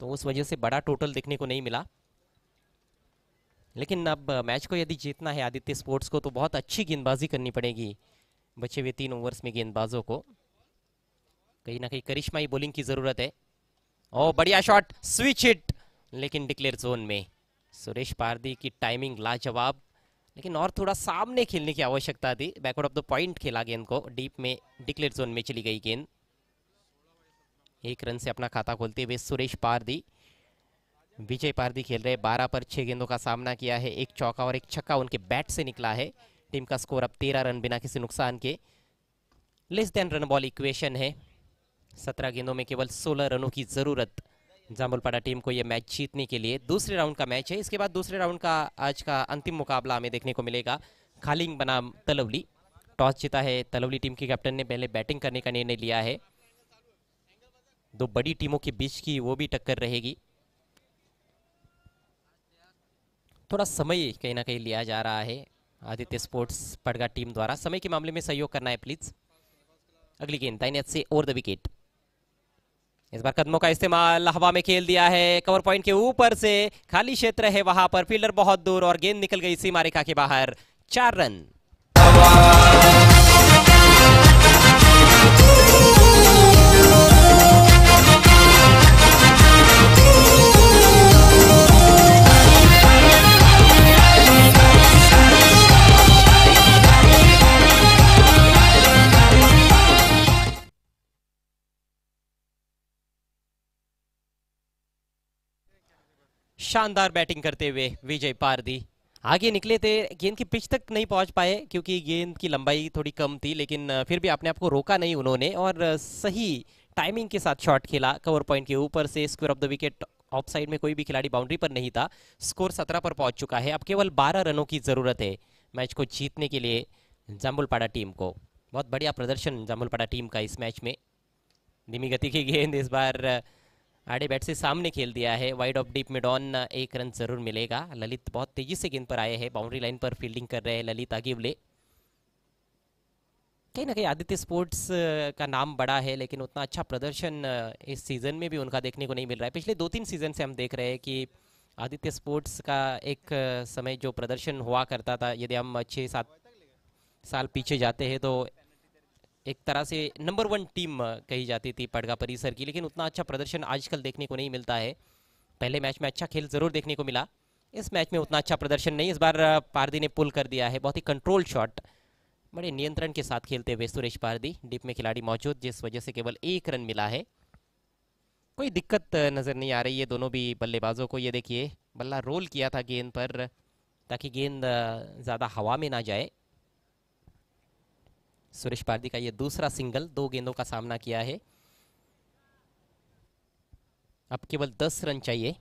तो उस वजह से बड़ा टोटल देखने को नहीं मिला लेकिन अब मैच को यदि जीतना है आदित्य स्पोर्ट्स को तो बहुत अच्छी गेंदबाजी करनी पड़ेगी बचे हुए तीन ओवर्स में गेंदबाजों को कहीं ना कहीं करिश्माई बॉलिंग की ज़रूरत है ओ oh, बढ़िया शॉट स्विच हिट लेकिन डिक्लेयर जोन में सुरेश पारदी की टाइमिंग लाजवाब लेकिन और थोड़ा सामने खेलने की आवश्यकता थी बैकवर्ड ऑफ द पॉइंट खेला गेंद को डीप में डिक्लेयर जोन में चली गई गेंद एक रन से अपना खाता खोलते हुए सुरेश पारदी विजय पारदी खेल रहे बारह पर छह गेंदों का सामना किया है एक चौका और एक छक्का उनके बैट से निकला है टीम का स्कोर अब तेरह रन बिना किसी नुकसान के less than run ball equation है सत्रह गेंदों में केवल सोलह रनों की जरूरत जामुलपाड़ा टीम को यह मैच जीतने के लिए दूसरे राउंड का मैच है इसके बाद दूसरे राउंड का आज का अंतिम मुकाबला हमें देखने को मिलेगा खालिंग बनाम तलवली टॉस जीता है तलवली टीम के कैप्टन ने पहले बैटिंग करने का निर्णय लिया है दो बड़ी टीमों के बीच की वो भी टक्कर रहेगी थोड़ा समय कहीं ना कहीं लिया जा रहा है आदित्य स्पोर्ट्स पड़गा टीम द्वारा समय के मामले में सहयोग करना है प्लीज अगली गेंद से ओवर द विकेट इस बार कदमों का इस्तेमाल हवा में खेल दिया है कवर पॉइंट के ऊपर से खाली क्षेत्र है वहां पर फील्डर बहुत दूर और गेंद निकल गई सीमा रेखा के बाहर चार रन शानदार बैटिंग करते हुए विजय पारदी आगे निकले थे गेंद की पिच तक नहीं पहुंच पाए क्योंकि गेंद की लंबाई थोड़ी कम थी लेकिन फिर भी अपने आप को रोका नहीं उन्होंने और सही टाइमिंग के साथ शॉट खेला कवर पॉइंट के ऊपर से square off the wicket off side में कोई भी खिलाड़ी बाउंड्री पर नहीं था स्कोर सत्रह पर पहुंच चुका है अब केवल बारह रनों की ज़रूरत है मैच को जीतने के लिए जाम्बुलपाड़ा टीम को बहुत बढ़िया प्रदर्शन जाम्बुलपाड़ा टीम का इस मैच में धीमी गति की गेंद इस बार आड़े बैट से सामने खेल दिया है wide off deep mid on एक रन जरूर मिलेगा ललित बहुत तेजी से गेंद पर आए हैं बाउंड्री लाइन पर फील्डिंग कर रहे हैं ललित आगिवले कहीं ना कहीं आदित्य स्पोर्ट्स uh, का नाम बड़ा है लेकिन उतना अच्छा प्रदर्शन uh, इस सीज़न में भी उनका देखने को नहीं मिल रहा है पिछले दो तीन सीज़न से हम देख रहे हैं कि आदित्य स्पोर्ट्स का एक uh, समय जो प्रदर्शन हुआ करता था यदि हम छः सात साल पीछे जाते हैं तो एक तरह से नंबर वन टीम कही जाती थी पड़गा परिसर की लेकिन उतना अच्छा प्रदर्शन आजकल देखने को नहीं मिलता है पहले मैच में अच्छा खेल ज़रूर देखने को मिला इस मैच में उतना अच्छा प्रदर्शन नहीं इस बार पारदी ने पुल कर दिया है बहुत ही कंट्रोल शॉट बड़े नियंत्रण के साथ खेलते हुए सुरेश पारदी डीप में खिलाड़ी मौजूद जिस वजह से केवल एक रन मिला है कोई दिक्कत नज़र नहीं आ रही है दोनों भी बल्लेबाजों को ये देखिए बल्ला रोल किया था गेंद पर ताकि गेंद ज़्यादा हवा में ना जाए सुरेश पारदी का ये दूसरा सिंगल दो गेंदों का सामना किया है अब केवल दस रन चाहिए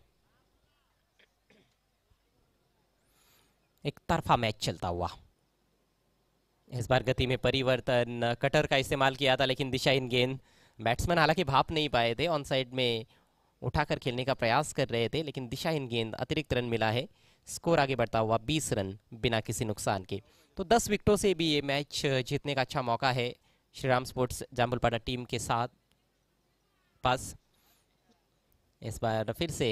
एक तरफा मैच चलता हुआ इस बार गति में परिवर्तन कटर का इस्तेमाल किया था लेकिन दिशाहीन गेंद बैट्समैन हालांकि भाप नहीं पाए थे ऑन साइड में उठाकर खेलने का प्रयास कर रहे थे लेकिन दिशाहीन गेंद अतिरिक्त रन मिला है स्कोर आगे बढ़ता हुआ 20 रन बिना किसी नुकसान के तो 10 विकेटों से भी ये मैच जीतने का अच्छा मौका है श्रीराम स्पोर्ट्स जाम्बुलपाड़ा टीम के साथ पास इस बार फिर से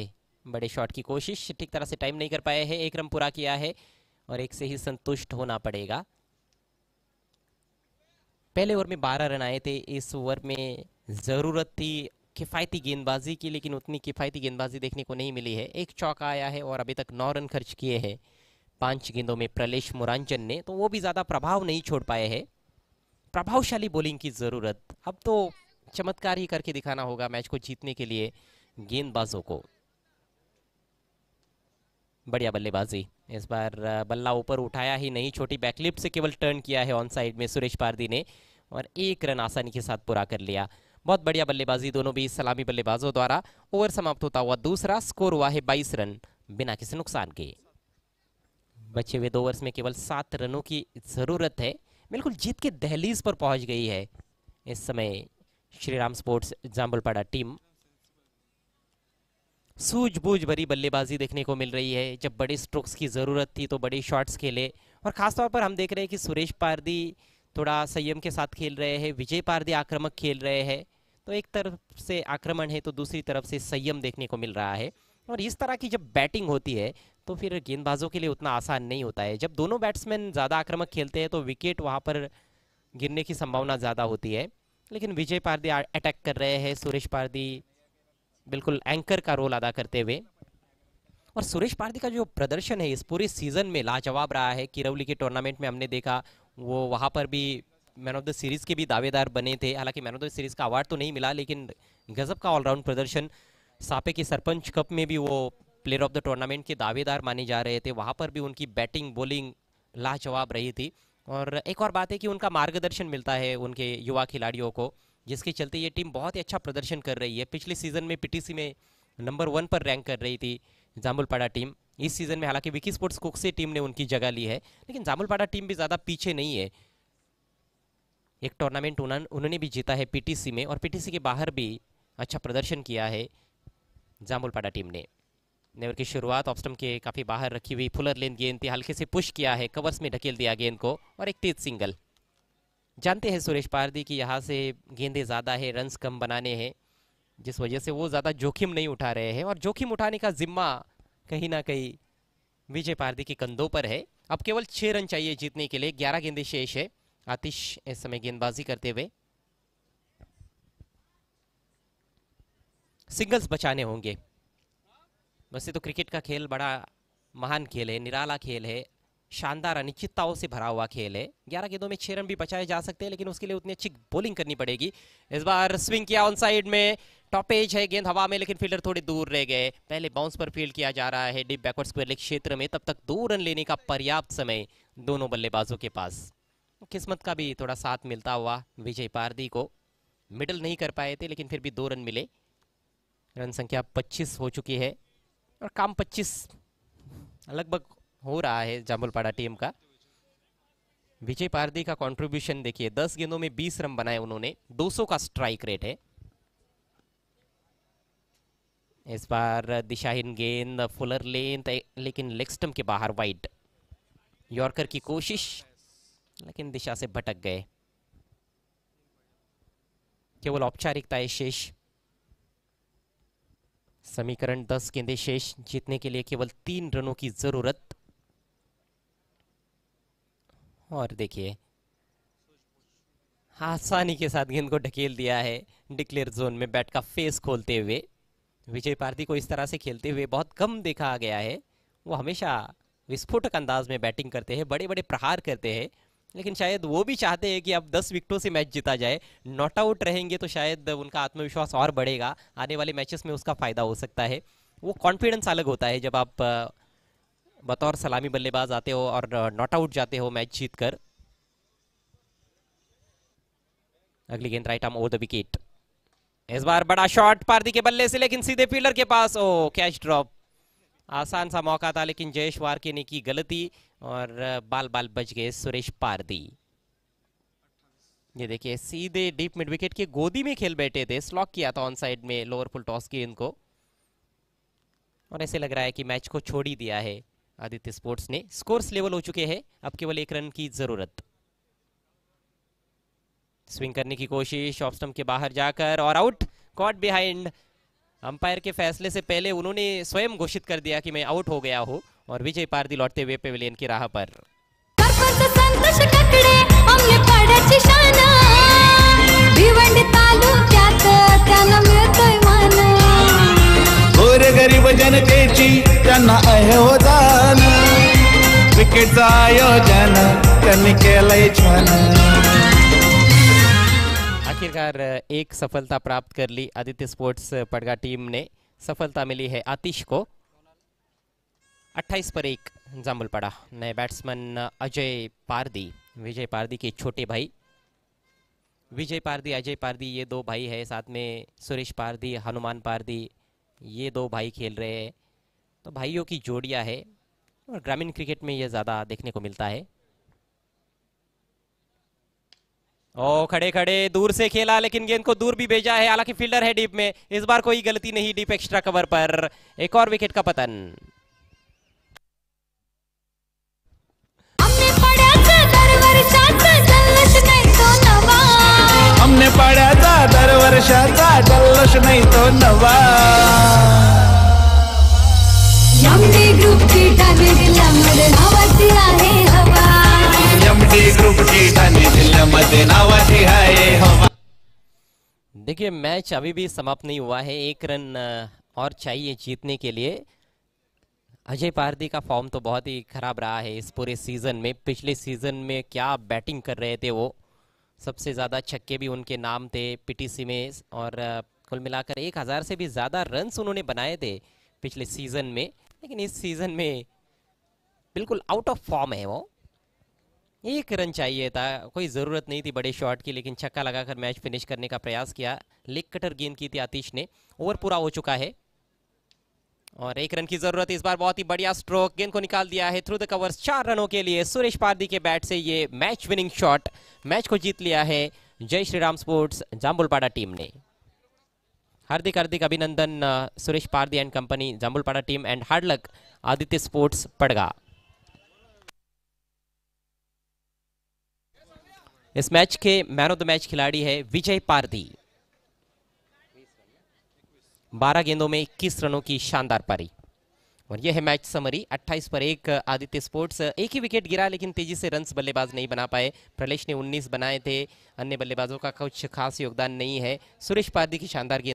बड़े शॉट की कोशिश ठीक तरह से टाइम नहीं कर पाए हैं एक रन पूरा किया है और एक से ही संतुष्ट होना पड़ेगा पहले ओवर में 12 रन आए थे इस ओवर में ज़रूरत थी किफ़ायती गेंदबाजी की लेकिन उतनी किफ़ायती गेंदबाजी देखने को नहीं मिली है एक चौका आया है और अभी तक नौ रन खर्च किए हैं पांच गेंदों में प्रलेश मुरांजन ने तो वो भी ज़्यादा प्रभाव नहीं छोड़ पाए हैं प्रभावशाली बॉलिंग की ज़रूरत अब तो चमत्कार ही करके दिखाना होगा मैच को जीतने के लिए गेंदबाजों को बढ़िया बल्लेबाजी इस बार बल्ला ऊपर उठाया ही नहीं छोटी बैकलिप से केवल टर्न किया है ऑन साइड में सुरेश पारदी ने और एक रन आसानी के साथ पूरा कर लिया बहुत बढ़िया बल्लेबाजी दोनों भी सलामी बल्लेबाजों द्वारा ओवर समाप्त होता हुआ दूसरा स्कोर हुआ है बाईस रन बिना किसी नुकसान के बचे हुए दो ओवर्स में केवल सात रनों की ज़रूरत है बिल्कुल जीत के दहलीज पर पहुंच गई है इस समय श्री राम स्पोर्ट्स जाम्बलपाड़ा टीम सूझबूझ भरी बल्लेबाजी देखने को मिल रही है जब बड़े स्ट्रोक्स की ज़रूरत थी तो बड़े शॉट्स खेले और ख़ासतौर पर हम देख रहे हैं कि सुरेश पारदी थोड़ा संयम के साथ खेल रहे हैं विजय पारदी आक्रामक खेल रहे हैं तो एक तरफ से आक्रमण है तो दूसरी तरफ से संयम देखने को मिल रहा है और इस तरह की जब बैटिंग होती है तो फिर गेंदबाजों के लिए उतना आसान नहीं होता है जब दोनों बैट्समैन ज़्यादा आक्रमक खेलते हैं तो विकेट वहाँ पर गिरने की संभावना ज़्यादा होती है लेकिन विजय पारदी अटैक कर रहे हैं सुरेश पारदी बिल्कुल एंकर का रोल अदा करते हुए और सुरेश पारदी का जो प्रदर्शन है इस पूरे सीज़न में लाजवाब रहा है किरौली के टूर्नामेंट में हमने देखा वो वहाँ पर भी मैन ऑफ द सीरीज़ के भी दावेदार बने थे हालांकि मैन ऑफ द सीरीज़ का अवार्ड तो नहीं मिला लेकिन गजब का ऑलराउंड प्रदर्शन सापे के सरपंच कप में भी वो प्लेयर ऑफ द टूर्नामेंट के दावेदार माने जा रहे थे वहाँ पर भी उनकी बैटिंग बॉलिंग लाजवाब रही थी और एक और बात है कि उनका मार्गदर्शन मिलता है उनके युवा खिलाड़ियों को जिसके चलते ये टीम बहुत ही अच्छा प्रदर्शन कर रही है पिछले सीज़न में पी में नंबर वन पर रैंक कर रही थी जामुलपाड़ा टीम इस सीज़न में हालांकि विकी स्पोर्ट्स कुक से टीम ने उनकी जगह ली है लेकिन जामुलपाड़ा टीम भी ज़्यादा पीछे नहीं है एक टूर्नामेंट उन्होंने भी जीता है पीटीसी में और पीटीसी के बाहर भी अच्छा प्रदर्शन किया है जामुलपाड़ा टीम ने नेवर की शुरुआत ऑफ के काफ़ी बाहर रखी हुई फुलर लेंथ गेंद थी हल्के से पुश किया है कवर्स में ढकेल दिया गेंद को और एक तेज सिंगल जानते हैं सुरेश पारदी कि यहाँ से गेंदे ज़्यादा है रन्स कम बनाने हैं जिस वजह से वो ज़्यादा जोखिम नहीं उठा रहे हैं और जोखिम उठाने का जिम्मा कहीं ना कहीं विजय पारदी के कंधों पर है अब केवल छः रन चाहिए जीतने के लिए ग्यारह गेंदे शेष है आतिश इस समय गेंदबाजी करते हुए सिंगल्स बचाने होंगे वैसे तो क्रिकेट का खेल बड़ा महान खेल है निराला खेल है शानदार अनिश्चितताओं से भरा हुआ खेल है ग्यारह गेंदों में छह रन भी बचाए जा सकते हैं लेकिन उसके लिए उतनी अच्छी बॉलिंग करनी पड़ेगी इस बार स्विंग किया ऑन साइड में टॉप एज है गेंद हवा में लेकिन फील्डर थोड़े दूर रह गए पहले बाउंस पर फील्ड किया जा रहा है डीप बैकवर्ड स्क्वेयर लेग क्षेत्र में तब तक दो रन लेने का पर्याप्त समय दोनों बल्लेबाजों के पास तो किस्मत का भी थोड़ा साथ मिलता हुआ विजय पारदी को मिडल नहीं कर पाए थे लेकिन फिर भी दो रन मिले रन संख्या 25 हो चुकी है और काम 25 लगभग हो रहा है जामुलपाड़ा टीम का विजय पारदी का कंट्रीब्यूशन देखिए 10 गेंदों में 20 रन बनाए उन्होंने 200 का स्ट्राइक रेट है इस बार दिशाहीन गेंद फुलर लेंथ लेकिन लेग के बाहर वाइड यॉर्कर की कोशिश लेकिन दिशा से भटक गए केवल है शेष समीकरण दस गेंदे शेष जीतने के लिए केवल तीन रनों की जरूरत और देखिए आसानी के साथ गेंद को ढकेल दिया है डिक्लेयर जोन में बैट का फेस खोलते हुए विजय पार्थी को इस तरह से खेलते हुए बहुत कम देखा गया है वो हमेशा विस्फोटक अंदाज में बैटिंग करते हैं बड़े बड़े प्रहार करते हैं लेकिन शायद वो भी चाहते हैं कि अब 10 विकेटों से मैच जीता जाए नॉट आउट रहेंगे तो शायद उनका आत्मविश्वास और बढ़ेगा आने वाले मैचेस में उसका फ़ायदा हो सकता है वो कॉन्फिडेंस अलग होता है जब आप बतौर सलामी बल्लेबाज आते हो और नॉट आउट जाते हो मैच जीत कर अगली गेंद right arm over the wicket इस बार बड़ा शॉट पार्दी के बल्ले से लेकिन सीधे फील्डर के पास ओ कैच ड्रॉप आसान सा मौका था लेकिन जयेश वारके ने की गलती और बाल बाल बच गए सुरेश पारदी ये देखिए सीधे डीप मिड विकेट के गोदी में खेल बैठे थे स्लॉक किया था ऑन साइड में लोअर फुल टॉस की इनको और ऐसे लग रहा है कि मैच को छोड़ ही दिया है आदित्य स्पोर्ट्स ने स्कोर्स लेवल हो चुके हैं अब केवल एक रन की जरूरत स्विंग करने की कोशिश ऑफ स्टम्प के बाहर जाकर और आउट कॉट बिहाइंड अंपायर के फैसले से पहले उन्होंने स्वयं घोषित कर दिया कि मैं आउट हो गया हूं और विजय पारदी लौटते हुए पेविलियन की राह पर गरीब जनतेची आयोजन छान आखिरकार एक सफलता प्राप्त कर ली आदित्य स्पोर्ट्स पड़गा टीम ने सफलता मिली है आतिश को 28 पर एक जामुल पड़ा नए बैट्समैन अजय पारदी विजय पारदी के छोटे भाई विजय पारदी अजय पारदी ये दो भाई है साथ में सुरेश पारदी हनुमान पारदी ये दो भाई खेल रहे हैं तो भाइयों की जोड़ियां है और ग्रामीण क्रिकेट में ये ज़्यादा देखने को मिलता है ओ खड़े खड़े दूर से खेला लेकिन गेंद को दूर भी भेजा है हालांकि फील्डर है डीप में इस बार कोई गलती नहीं डीप एक्स्ट्रा कवर पर एक और विकेट का पतन पाड्याचा दर वर्षाचा जल्लोष नाही तो नवा देखिए मैच अभी भी समाप्त नहीं हुआ है एक रन और चाहिए जीतने के लिए अजय पारदी का फॉर्म तो बहुत ही खराब रहा है इस पूरे सीजन में पिछले सीजन में क्या बैटिंग कर रहे थे वो सबसे ज़्यादा छक्के भी उनके नाम थे पीटीसी में और कुल मिलाकर एक हज़ार से भी ज़्यादा रन्स उन्होंने बनाए थे पिछले सीज़न में लेकिन इस सीज़न में बिल्कुल आउट ऑफ फॉर्म है वो एक रन चाहिए था कोई ज़रूरत नहीं थी बड़े शॉट की लेकिन छक्का लगाकर मैच फिनिश करने का प्रयास किया लेग कटर गेंद की थी आतिश ने ओवर पूरा हो चुका है और एक रन की जरूरत इस बार बहुत ही बढ़िया स्ट्रोक गेंद को निकाल दिया है थ्रू द कवर्स चार रनों के लिए सुरेश पारदी के बैट से ये मैच विनिंग शॉट मैच को जीत लिया है जय श्री राम स्पोर्ट्स जाम्बुलपाड़ा टीम ने हार्दिक हार्दिक अभिनंदन Suresh Pardi and company Jambulpada team and hard luck Aditya sports Padga इस मैच के मैन ऑफ द मैच खिलाड़ी है विजय पारदी 12 गेंदों में 21 रनों की शानदार पारी और यह है मैच समरी 28 पर एक आदित्य स्पोर्ट्स एक ही विकेट गिरा लेकिन तेजी से रन्स बल्लेबाज नहीं बना पाए प्रलेश ने 19 बनाए थे अन्य बल्लेबाजों का कुछ खास योगदान नहीं है सुरेश पारदी की शानदार गेंद